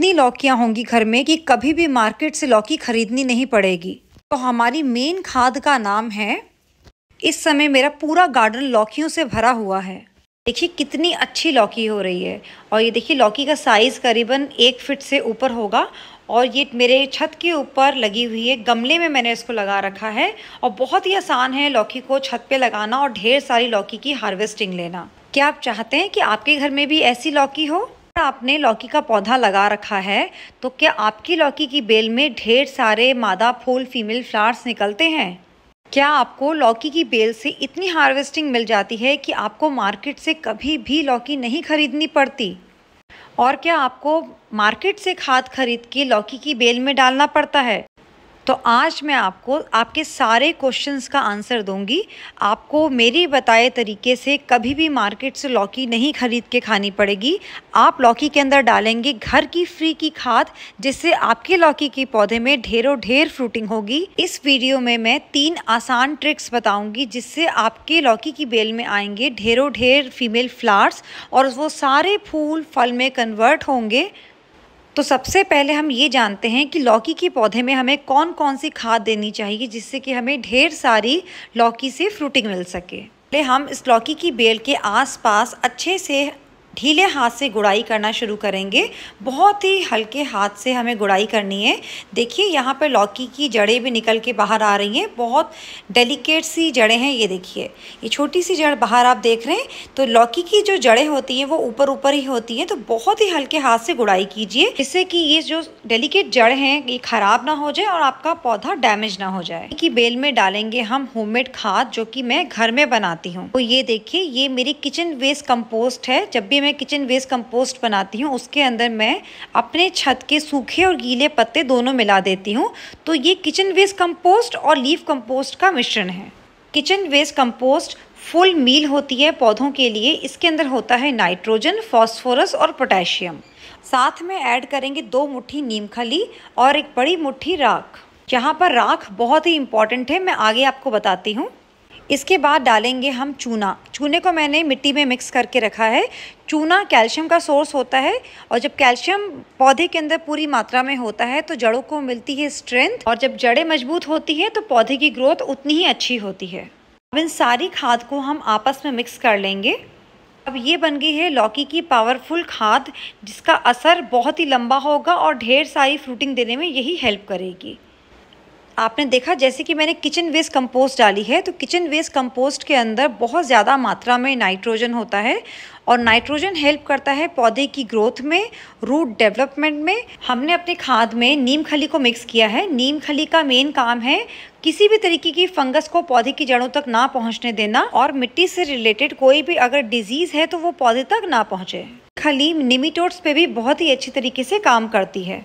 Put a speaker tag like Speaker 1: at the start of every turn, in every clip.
Speaker 1: इतनी लौकियाँ होंगी घर में कि कभी भी मार्केट से लौकी खरीदनी नहीं पड़ेगी तो हमारी मेन खाद का नाम है इस समय मेरा पूरा गार्डन लौकियों से भरा हुआ है देखिए कितनी अच्छी लौकी हो रही है और ये देखिए लौकी का साइज़ करीबन एक फिट से ऊपर होगा और ये मेरे छत के ऊपर लगी हुई है गमले में मैंने इसको लगा रखा है और बहुत ही आसान है लौकी को छत पे लगाना और ढेर सारी लौकी की हार्वेस्टिंग लेना क्या आप चाहते हैं कि आपके घर में भी ऐसी लौकी हो आपने लौकी का पौधा लगा रखा है तो क्या आपकी लौकी की बेल में ढेर सारे मादा फूल फीमेल फ्लावर्स निकलते हैं क्या आपको लौकी की बेल से इतनी हार्वेस्टिंग मिल जाती है कि आपको मार्केट से कभी भी लौकी नहीं खरीदनी पड़ती और क्या आपको मार्केट से खाद खरीद के लौकी की बेल में डालना पड़ता है तो आज मैं आपको आपके सारे क्वेश्चंस का आंसर दूंगी आपको मेरी बताए तरीके से कभी भी मार्केट से लौकी नहीं खरीद के खानी पड़ेगी आप लौकी के अंदर डालेंगे घर की फ्री की खाद जिससे आपके लौकी के पौधे में ढेरों ढेर फ्रूटिंग होगी इस वीडियो में मैं तीन आसान ट्रिक्स बताऊंगी जिससे आपके लौकी की बेल में आएंगे ढेरों ढेर फीमेल फ्लावर्स और वो सारे फूल फल में कन्वर्ट होंगे तो सबसे पहले हम ये जानते हैं कि लौकी के पौधे में हमें कौन कौन सी खाद देनी चाहिए जिससे कि हमें ढेर सारी लौकी से फ्रूटिंग मिल सके पहले हम इस लौकी की बेल के आसपास अच्छे से ढीले हाथ से गुड़ाई करना शुरू करेंगे बहुत ही हल्के हाथ से हमें गुड़ाई करनी है देखिए यहाँ पर लौकी की जड़ें भी निकल के बाहर आ रही हैं बहुत डेलिकेट सी जड़ें हैं ये देखिए ये छोटी सी जड़ बाहर आप देख रहे हैं तो लौकी की जो जड़ें होती हैं वो ऊपर ऊपर ही होती हैं तो बहुत ही हल्के हाथ से गुड़ाई कीजिए जिससे कि ये जो डेलीकेट जड़ हैं ये ख़राब ना हो जाए और आपका पौधा डैमेज ना हो जाए की बेल में डालेंगे हम होम खाद जो कि मैं घर में बनाती हूँ तो ये देखिए ये मेरी किचन वेस्ट कम्पोस्ट है जब भी मैं किचन वेस्ट कंपोस्ट बनाती हूँ उसके अंदर मैं अपने छत के सूखे और गीले पत्ते दोनों मिला देती हूँ तो ये किचन वेस्ट कंपोस्ट और लीफ कंपोस्ट का मिश्रण है kitchen waste compost full meal होती है पौधों के लिए इसके अंदर होता है नाइट्रोजन फॉस्फोरस और पोटेशियम साथ में ऐड करेंगे दो मुट्ठी नीम खली और एक बड़ी मुट्ठी राख यहाँ पर राख बहुत ही इम्पॉर्टेंट है मैं आगे आपको बताती हूँ इसके बाद डालेंगे हम चूना चूने को मैंने मिट्टी में मिक्स करके रखा है चूना कैल्शियम का सोर्स होता है और जब कैल्शियम पौधे के अंदर पूरी मात्रा में होता है तो जड़ों को मिलती है स्ट्रेंथ और जब जड़ें मजबूत होती हैं तो पौधे की ग्रोथ उतनी ही अच्छी होती है अब इन सारी खाद को हम आपस में मिक्स कर लेंगे अब ये बन गई है लौकी की पावरफुल खाद जिसका असर बहुत ही लंबा होगा और ढेर सारी फ्रूटिंग देने में यही हेल्प करेगी आपने देखा जैसे कि मैंने किचन वेस्ट कंपोस्ट डाली है तो किचन वेस्ट कंपोस्ट के अंदर बहुत ज़्यादा मात्रा में नाइट्रोजन होता है और नाइट्रोजन हेल्प करता है पौधे की ग्रोथ में रूट डेवलपमेंट में हमने अपने खाद में नीम खली को मिक्स किया है नीम खली का मेन काम है किसी भी तरीके की फंगस को पौधे की जड़ों तक ना पहुँचने देना और मिट्टी से रिलेटेड कोई भी अगर डिजीज़ है तो वो पौधे तक ना पहुँचे खली निमिटोट्स पे भी बहुत ही अच्छी तरीके से काम करती है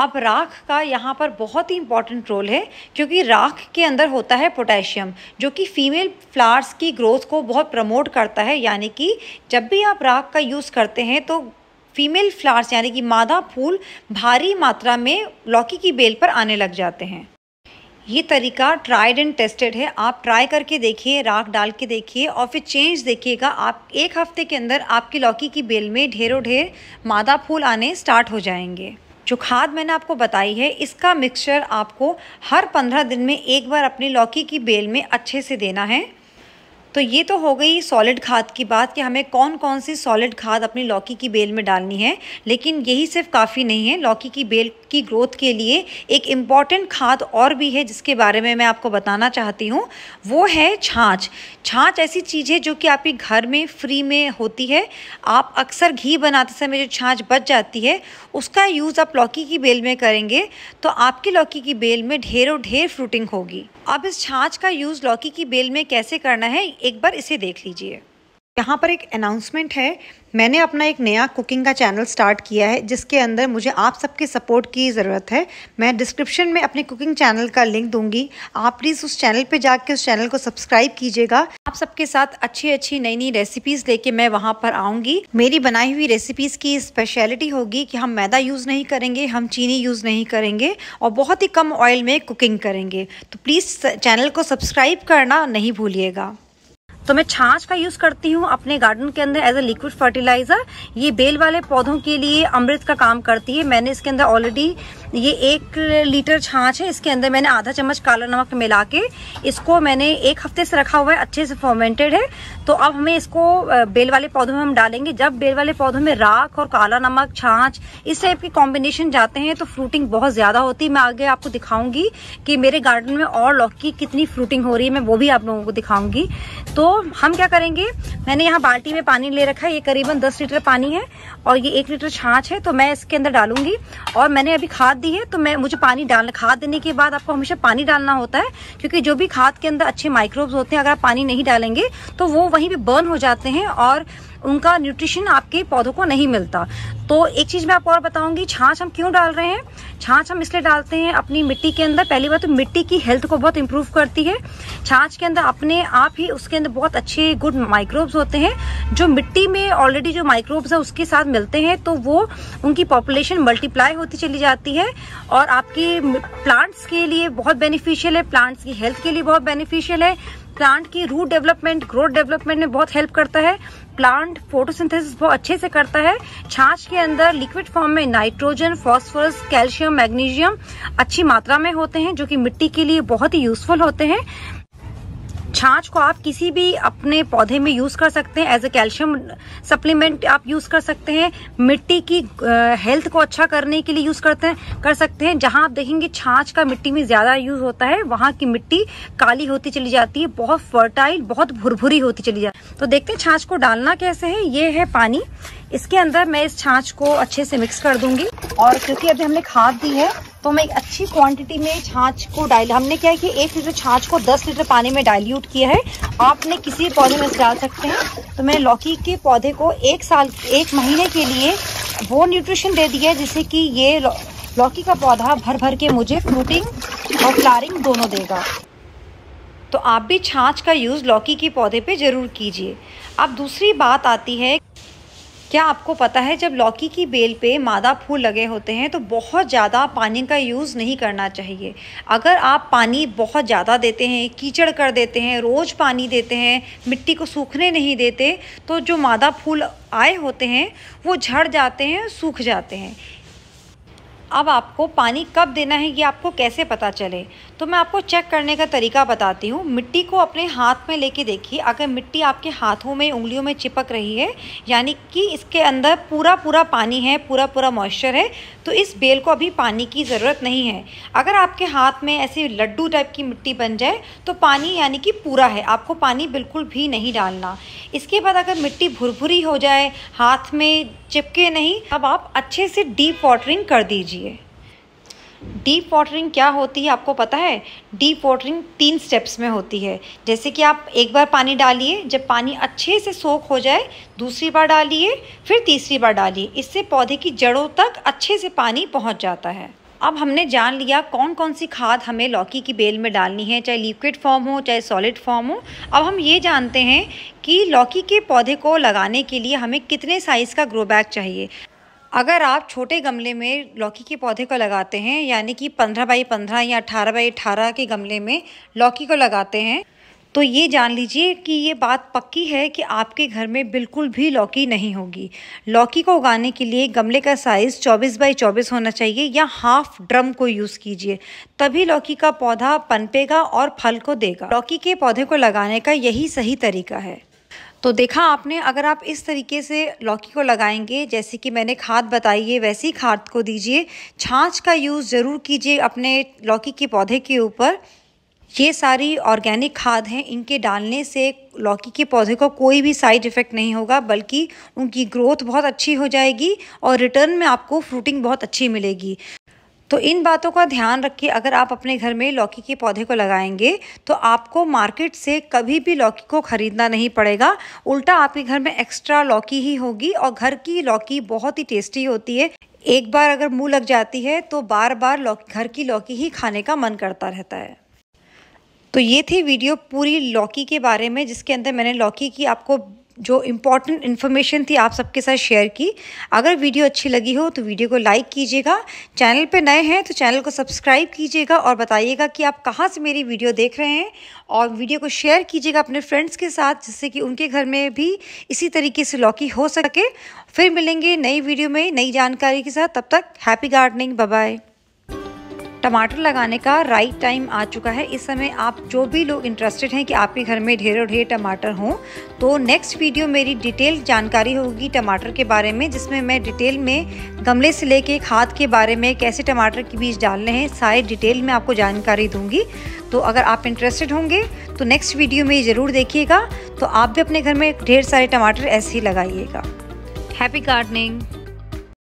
Speaker 1: अब राख का यहाँ पर बहुत ही इंपॉर्टेंट रोल है क्योंकि राख के अंदर होता है पोटेशियम जो कि फीमेल फ्लावर्स की ग्रोथ को बहुत प्रमोट करता है यानी कि जब भी आप राख का यूज़ करते हैं तो फीमेल फ्लावर्स यानी कि मादा फूल भारी मात्रा में लौकी की बेल पर आने लग जाते हैं ये तरीका ट्राइड एंड टेस्टेड है आप ट्राई करके देखिए राख डाल के देखिए और फिर चेंज देखिएगा आप एक हफ्ते के अंदर आपकी लौकी की बेल में ढेरों ढेर मादा फूल आने स्टार्ट हो जाएंगे जो खाद मैंने आपको बताई है इसका मिक्सचर आपको हर पंद्रह दिन में एक बार अपनी लौकी की बेल में अच्छे से देना है तो ये तो हो गई सॉलिड खाद की बात कि हमें कौन कौन सी सॉलिड खाद अपनी लौकी की बेल में डालनी है लेकिन यही सिर्फ काफ़ी नहीं है लौकी की बेल की ग्रोथ के लिए एक इम्पॉर्टेंट खाद और भी है जिसके बारे में मैं आपको बताना चाहती हूँ वो है छाछ छाछ ऐसी चीज़ है जो कि आपके घर में फ्री में होती है आप अक्सर घी बनाते समय जो छाछ बच जाती है उसका यूज़ आप लौकी की बेल में करेंगे तो आपकी लौकी की बेल में ढेरों ढेर फ्रूटिंग होगी अब इस छाछ का यूज़ लौकी की बेल में कैसे करना है एक बार इसे देख लीजिए यहाँ पर एक अनाउंसमेंट है मैंने अपना एक नया कुकिंग का चैनल स्टार्ट किया है जिसके अंदर मुझे आप सबके सपोर्ट की ज़रूरत है मैं डिस्क्रिप्शन में अपने कुकिंग चैनल का लिंक दूंगी आप प्लीज़ उस चैनल पे जाके उस चैनल को सब्सक्राइब कीजिएगा आप सबके साथ अच्छी अच्छी नई नई रेसिपीज़ लेके मैं वहाँ पर आऊँगी मेरी बनाई हुई रेसिपीज़ की स्पेशलिटी होगी कि हम मैदा यूज़ नहीं करेंगे हम चीनी यूज़ नहीं करेंगे और बहुत ही कम ऑयल में कुकिंग करेंगे तो प्लीज़ चैनल को सब्सक्राइब करना नहीं भूलिएगा तो मैं छाछ का यूज करती हूँ अपने गार्डन के अंदर एज ए लिक्विड फर्टिलाइजर ये बेल वाले पौधों के लिए अमृत का काम करती है मैंने इसके अंदर ऑलरेडी ये एक लीटर छाछ है इसके अंदर मैंने आधा चम्मच काला नमक मिला के इसको मैंने एक हफ्ते से रखा हुआ है अच्छे से फॉर्मेंटेड है तो अब हमें इसको बेल वाले पौधों में हम डालेंगे जब बेल वाले पौधों में राख और काला नमक छाछ इस टाइप के कॉम्बिनेशन जाते हैं तो फ्रूटिंग बहुत ज्यादा होती है मैं आगे आपको दिखाऊंगी कि मेरे गार्डन में और लौकी कितनी फ्रूटिंग हो रही है मैं वो भी आप लोगों को दिखाऊंगी तो हम क्या करेंगे मैंने यहाँ बाल्टी में पानी ले रखा है ये करीबन 10 लीटर पानी है और ये एक लीटर छाछ है तो मैं इसके अंदर डालूंगी और मैंने अभी खाद दी है तो मैं मुझे पानी डाल खाद देने के बाद आपको हमेशा पानी डालना होता है क्योंकि जो भी खाद के अंदर अच्छे माइक्रोब्स होते हैं अगर आप पानी नहीं डालेंगे तो वो वहीं पर बर्न हो जाते हैं और उनका न्यूट्रिशन आपके पौधों को नहीं मिलता तो एक चीज़ मैं आपको और बताऊंगी छाछ हम क्यों डाल रहे हैं छाछ हम इसलिए डालते हैं अपनी मिट्टी के अंदर पहली बात तो मिट्टी की हेल्थ को बहुत इंप्रूव करती है छाछ के अंदर अपने आप ही उसके अंदर बहुत अच्छे गुड माइक्रोब्स होते हैं जो मिट्टी में ऑलरेडी जो माइक्रोब्स है उसके साथ मिलते हैं तो वो उनकी पॉपुलेशन मल्टीप्लाई होती चली जाती है और आपके प्लांट्स के लिए बहुत बेनिफिशियल है प्लांट्स की हेल्थ के लिए बहुत बेनिफिशियल है प्लांट की रूट डेवलपमेंट ग्रोथ डेवलपमेंट में बहुत हेल्प करता है प्लांट फोटोसिंथेसिस बहुत अच्छे से करता है छाछ के अंदर लिक्विड फॉर्म में नाइट्रोजन फॉस्फोरस कैल्शियम मैग्नीशियम अच्छी मात्रा में होते हैं जो कि मिट्टी के लिए बहुत ही यूजफुल होते हैं छाछ को आप किसी भी अपने पौधे में यूज कर सकते हैं एज ए कैल्शियम सप्लीमेंट आप यूज कर सकते हैं मिट्टी की हेल्थ को अच्छा करने के लिए यूज करते हैं कर सकते हैं जहां आप देखेंगे छाछ का मिट्टी में ज्यादा यूज होता है वहां की मिट्टी काली होती चली जाती है बहुत फर्टाइल बहुत भुरभुरी होती चली जाती है तो देखते हैं छाछ को डालना कैसे है ये है पानी इसके अंदर मैं इस छाछ को अच्छे से मिक्स कर दूंगी और क्योंकि अभी हमने खाद दी है तो मैं एक अच्छी क्वांटिटी में छाछ को डायल हमने क्या है कि एक लीटर छाछ को दस लीटर पानी में डाइल्यूट किया है आपने किसी पौधे में डाल सकते हैं तो मैं लौकी के पौधे को एक साल एक महीने के लिए वो न्यूट्रिशन दे दिया है जिससे कि ये लौकी का पौधा भर भर के मुझे फ्रूटिंग और फ्लारिंग दोनों देगा तो आप भी छाछ का यूज़ लौकी के पौधे पे ज़रूर कीजिए अब दूसरी बात आती है क्या आपको पता है जब लौकी की बेल पे मादा फूल लगे होते हैं तो बहुत ज़्यादा पानी का यूज़ नहीं करना चाहिए अगर आप पानी बहुत ज़्यादा देते हैं कीचड़ कर देते हैं रोज़ पानी देते हैं मिट्टी को सूखने नहीं देते तो जो मादा फूल आए होते हैं वो झड़ जाते हैं सूख जाते हैं अब आपको पानी कब देना है ये आपको कैसे पता चले तो मैं आपको चेक करने का तरीका बताती हूँ मिट्टी को अपने हाथ में लेके देखिए अगर मिट्टी आपके हाथों में उंगलियों में चिपक रही है यानी कि इसके अंदर पूरा पूरा पानी है पूरा पूरा मॉइस्चर है तो इस बेल को अभी पानी की ज़रूरत नहीं है अगर आपके हाथ में ऐसे लड्डू टाइप की मिट्टी बन जाए तो पानी यानी कि पूरा है आपको पानी बिल्कुल भी नहीं डालना इसके बाद अगर मिट्टी भुरभुरी हो जाए हाथ में चिपके नहीं अब आप अच्छे से डीप वाटरिंग कर दीजिए डीप वाटरिंग क्या होती है आपको पता है डीप वाटरिंग तीन स्टेप्स में होती है जैसे कि आप एक बार पानी डालिए जब पानी अच्छे से सोख हो जाए दूसरी बार डालिए फिर तीसरी बार डालिए इससे पौधे की जड़ों तक अच्छे से पानी पहुंच जाता है अब हमने जान लिया कौन कौन सी खाद हमें लौकी की बेल में डालनी है चाहे लिक्विड फॉर्म हो चाहे सॉलिड फॉर्म हो अब हम ये जानते हैं कि लौकी के पौधे को लगाने के लिए हमें कितने साइज़ का ग्रो बैग चाहिए अगर आप छोटे गमले में लौकी के पौधे को लगाते हैं यानी कि पंद्रह बाई पंद्रह या अठारह बाई अठारह के गमले में लौकी को लगाते हैं तो ये जान लीजिए कि ये बात पक्की है कि आपके घर में बिल्कुल भी लौकी नहीं होगी लौकी को उगाने के लिए गमले का साइज़ चौबीस बाई चौबीस होना चाहिए या हाफ ड्रम को यूज़ कीजिए तभी लौकी का पौधा पनपेगा और फल को देगा लौकी के पौधे को लगाने का यही सही तरीका है तो देखा आपने अगर आप इस तरीके से लौकी को लगाएंगे जैसे कि मैंने खाद बताई है वैसी खाद को दीजिए छाछ का यूज़ ज़रूर कीजिए अपने लौकी के पौधे के ऊपर ये सारी ऑर्गेनिक खाद हैं इनके डालने से लौकी के पौधे को कोई भी साइड इफ़ेक्ट नहीं होगा बल्कि उनकी ग्रोथ बहुत अच्छी हो जाएगी और रिटर्न में आपको फ्रूटिंग बहुत अच्छी मिलेगी तो इन बातों का ध्यान रखिए अगर आप अपने घर में लौकी के पौधे को लगाएंगे तो आपको मार्केट से कभी भी लौकी को ख़रीदना नहीं पड़ेगा उल्टा आपके घर में एक्स्ट्रा लौकी ही होगी और घर की लौकी बहुत ही टेस्टी होती है एक बार अगर मुँह लग जाती है तो बार बार लौकी घर की लौकी ही खाने का मन करता रहता है तो ये थी वीडियो पूरी लौकी के बारे में जिसके अंदर मैंने लौकी की आपको जो इम्पॉर्टेंट इन्फॉर्मेशन थी आप सबके साथ शेयर की अगर वीडियो अच्छी लगी हो तो वीडियो को लाइक कीजिएगा चैनल पे नए हैं तो चैनल को सब्सक्राइब कीजिएगा और बताइएगा कि आप कहाँ से मेरी वीडियो देख रहे हैं और वीडियो को शेयर कीजिएगा अपने फ्रेंड्स के साथ जिससे कि उनके घर में भी इसी तरीके से लौकी हो सके फिर मिलेंगे नई वीडियो में नई जानकारी के साथ तब तक हैप्पी गार्डनिंग बाय टमाटर लगाने का राइट टाइम आ चुका है इस समय आप जो भी लोग इंटरेस्टेड हैं कि आपके घर में ढेरों ढेर टमाटर हों तो नेक्स्ट वीडियो मेरी डिटेल जानकारी होगी टमाटर के बारे में जिसमें मैं डिटेल में गमले से लेके खाद के बारे में कैसे टमाटर के बीज डालने हैं सारे डिटेल में आपको जानकारी दूंगी तो अगर आप इंटरेस्टेड होंगे तो नेक्स्ट वीडियो में ज़रूर देखिएगा तो आप भी अपने घर में ढेर सारे टमाटर ऐसे ही लगाइएगा हैप्पी गार्डनिंग